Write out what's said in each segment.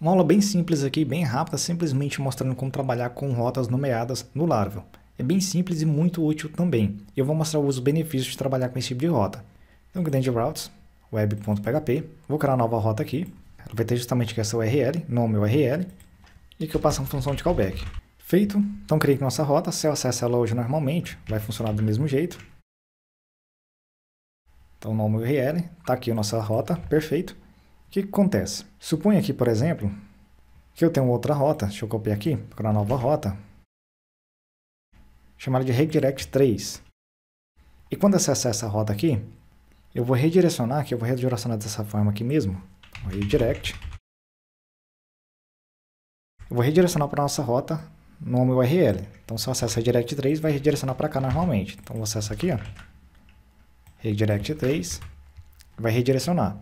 Uma aula bem simples aqui, bem rápida, simplesmente mostrando como trabalhar com rotas nomeadas no Laravel. É bem simples e muito útil também. Eu vou mostrar os benefícios de trabalhar com esse tipo de rota. Então, grande routes, web.php, vou criar uma nova rota aqui. Ela vai ter justamente essa é URL, nome URL, e que eu passo uma função de callback. Feito, então criei nossa rota, se eu acesso ela hoje normalmente, vai funcionar do mesmo jeito. Então, nome URL, está aqui a nossa rota, perfeito que, que acontece? Suponha aqui, por exemplo, que eu tenho outra rota, deixa eu copiar aqui, para uma nova rota, chamada de redirect 3. E quando acessar essa rota aqui, eu vou redirecionar, que eu vou redirecionar dessa forma aqui mesmo, redirect, eu vou redirecionar para a nossa rota no meu URL. Então, se eu acessar redirect 3, vai redirecionar para cá normalmente. Então, eu acesso aqui, ó, redirect 3, vai redirecionar.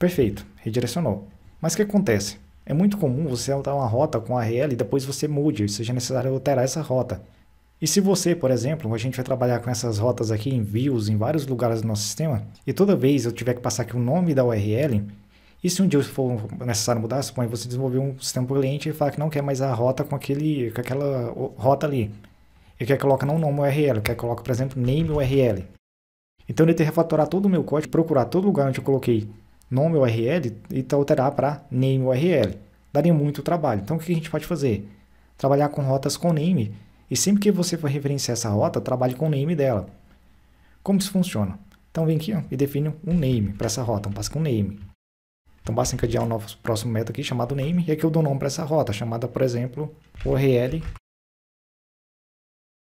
Perfeito, redirecionou. Mas o que acontece? É muito comum você alterar uma rota com URL e depois você mude, seja necessário alterar essa rota. E se você, por exemplo, a gente vai trabalhar com essas rotas aqui em views em vários lugares do nosso sistema, e toda vez eu tiver que passar aqui o nome da URL, e se um dia for necessário mudar, suponha você desenvolver um sistema para o cliente e falar que não quer mais a rota com, aquele, com aquela rota ali. Ele quer colocar não o nome URL, quer colocar, por exemplo, name URL. Então ele tem que refatorar todo o meu código, procurar todo lugar onde eu coloquei nome URL e alterar para name URL. Daria muito trabalho. Então, o que a gente pode fazer? Trabalhar com rotas com name e sempre que você for referenciar essa rota, trabalhe com o name dela. Como isso funciona? Então, vem aqui ó, e define um name para essa rota, um passo com name. Então, basta encadear um novo próximo método aqui chamado name e aqui eu dou nome para essa rota, chamada, por exemplo, URL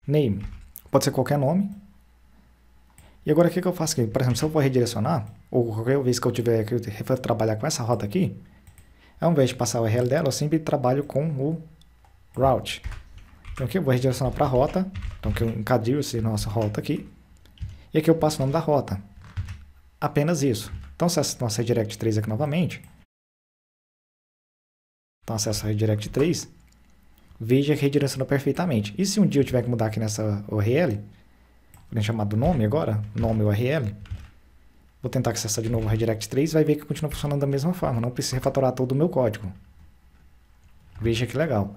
name. Pode ser qualquer nome. E agora o que, que eu faço aqui? Por exemplo, se eu for redirecionar, ou qualquer vez que eu tiver que eu trabalhar com essa rota aqui, ao invés de passar o URL dela, eu sempre trabalho com o route. Então aqui eu vou redirecionar para a rota, então que eu encadio essa nossa rota aqui, e aqui eu passo o nome da rota. Apenas isso. Então acesso nossa redirect 3 aqui novamente. Então acesso a redirect 3, veja que redirecionou perfeitamente. E se um dia eu tiver que mudar aqui nessa URL, vou né, chamar do nome agora, nome URL, Vou tentar acessar de novo o redirect 3, vai ver que continua funcionando da mesma forma. Não precisa refatorar todo o meu código. Veja que legal.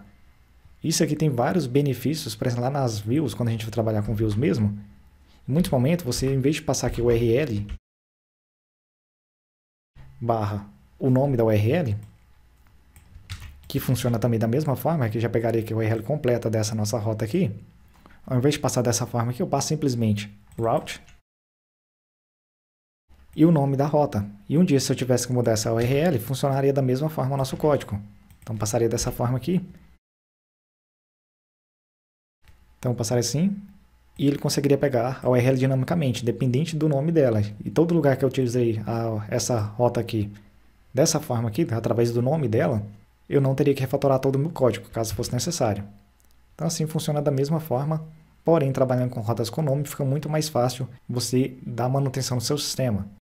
Isso aqui tem vários benefícios para lá nas views, quando a gente for trabalhar com views mesmo. Em muitos momentos, você, em vez de passar aqui o URL barra o nome da URL, que funciona também da mesma forma, que já pegaria aqui o URL completa dessa nossa rota aqui, ao invés de passar dessa forma aqui, eu passo simplesmente route e o nome da rota. E um dia, se eu tivesse que mudar essa URL, funcionaria da mesma forma o nosso código. Então, passaria dessa forma aqui. Então, passaria assim. E ele conseguiria pegar a URL dinamicamente, dependente do nome dela. E todo lugar que eu utilizei a, essa rota aqui dessa forma aqui, através do nome dela, eu não teria que refatorar todo o meu código, caso fosse necessário. Então, assim, funciona da mesma forma Porém, trabalhando com rotas com nome, fica muito mais fácil você dar manutenção no seu sistema.